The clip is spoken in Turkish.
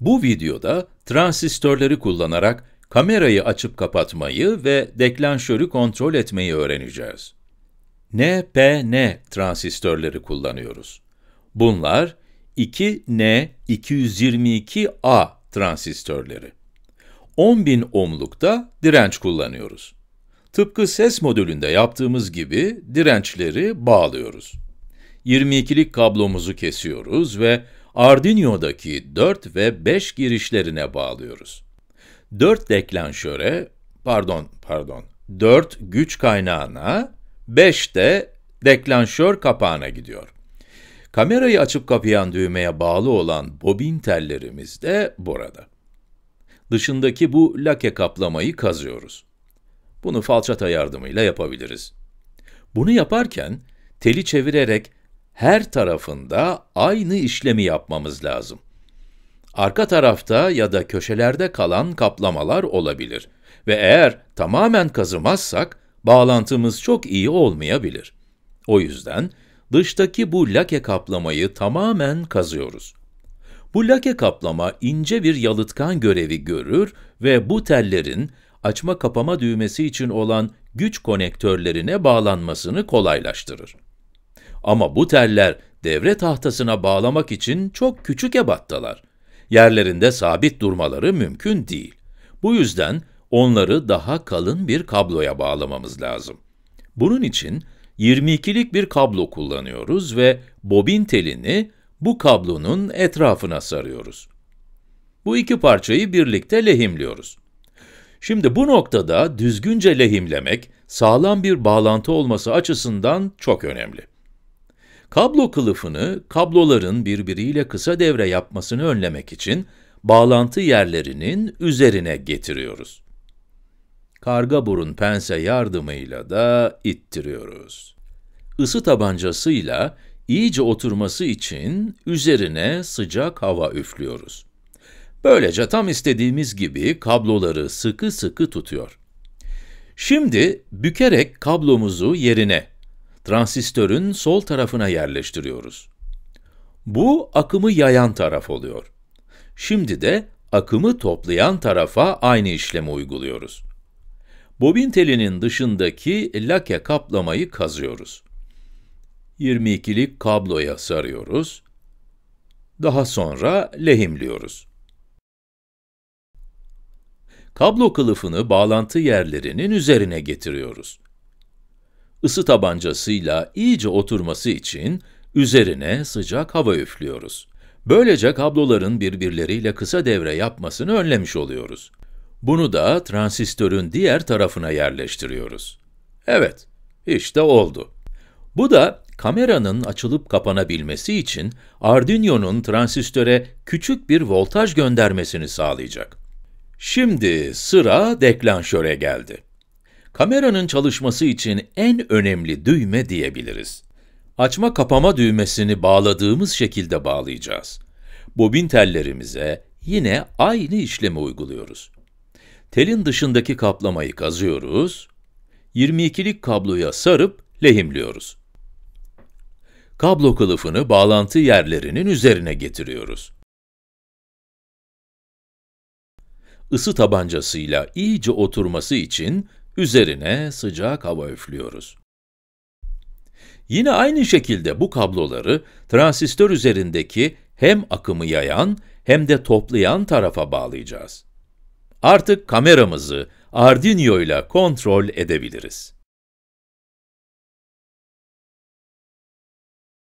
Bu videoda transistörleri kullanarak kamerayı açıp kapatmayı ve deklanşörü kontrol etmeyi öğreneceğiz. NPN transistörleri kullanıyoruz. Bunlar 2N222A transistörleri. 10.000 ohmlukta direnç kullanıyoruz. Tıpkı ses modülünde yaptığımız gibi dirençleri bağlıyoruz. 22'lik kablomuzu kesiyoruz ve Arduino'daki 4 ve 5 girişlerine bağlıyoruz. 4 deklanşöre, pardon pardon, 4 güç kaynağına, 5 de deklanşör kapağına gidiyor. Kamerayı açıp kapayan düğmeye bağlı olan bobin tellerimiz de burada. Dışındaki bu lake kaplamayı kazıyoruz. Bunu falçata yardımıyla yapabiliriz. Bunu yaparken, teli çevirerek her tarafında aynı işlemi yapmamız lazım. Arka tarafta ya da köşelerde kalan kaplamalar olabilir ve eğer tamamen kazımazsak bağlantımız çok iyi olmayabilir. O yüzden dıştaki bu lake kaplamayı tamamen kazıyoruz. Bu lake kaplama ince bir yalıtkan görevi görür ve bu tellerin açma kapama düğmesi için olan güç konektörlerine bağlanmasını kolaylaştırır. Ama bu teller devre tahtasına bağlamak için çok küçük ebattalar. Yerlerinde sabit durmaları mümkün değil. Bu yüzden onları daha kalın bir kabloya bağlamamız lazım. Bunun için 22'lik bir kablo kullanıyoruz ve bobin telini bu kablonun etrafına sarıyoruz. Bu iki parçayı birlikte lehimliyoruz. Şimdi bu noktada düzgünce lehimlemek, sağlam bir bağlantı olması açısından çok önemli. Kablo kılıfını, kabloların birbiriyle kısa devre yapmasını önlemek için bağlantı yerlerinin üzerine getiriyoruz. Karga burun pense yardımıyla da ittiriyoruz. Isı tabancasıyla iyice oturması için üzerine sıcak hava üflüyoruz. Böylece tam istediğimiz gibi kabloları sıkı sıkı tutuyor. Şimdi bükerek kablomuzu yerine transistörün sol tarafına yerleştiriyoruz. Bu akımı yayan taraf oluyor. Şimdi de akımı toplayan tarafa aynı işlemi uyguluyoruz. Bobin telinin dışındaki lake kaplamayı kazıyoruz. 22'lik kabloya sarıyoruz. Daha sonra lehimliyoruz. Kablo kılıfını bağlantı yerlerinin üzerine getiriyoruz ısı tabancasıyla iyice oturması için üzerine sıcak hava üflüyoruz. Böylece kabloların birbirleriyle kısa devre yapmasını önlemiş oluyoruz. Bunu da transistörün diğer tarafına yerleştiriyoruz. Evet, işte oldu. Bu da kameranın açılıp kapanabilmesi için Arduino'nun transistöre küçük bir voltaj göndermesini sağlayacak. Şimdi sıra deklanşöre geldi. Kameranın çalışması için en önemli düğme diyebiliriz. Açma kapama düğmesini bağladığımız şekilde bağlayacağız. Bobin tellerimize yine aynı işlemi uyguluyoruz. Telin dışındaki kaplamayı kazıyoruz, 22'lik kabloya sarıp lehimliyoruz. Kablo kılıfını bağlantı yerlerinin üzerine getiriyoruz. Isı tabancasıyla iyice oturması için Üzerine sıcak hava üflüyoruz. Yine aynı şekilde bu kabloları transistör üzerindeki hem akımı yayan hem de toplayan tarafa bağlayacağız. Artık kameramızı Arduino ile kontrol edebiliriz.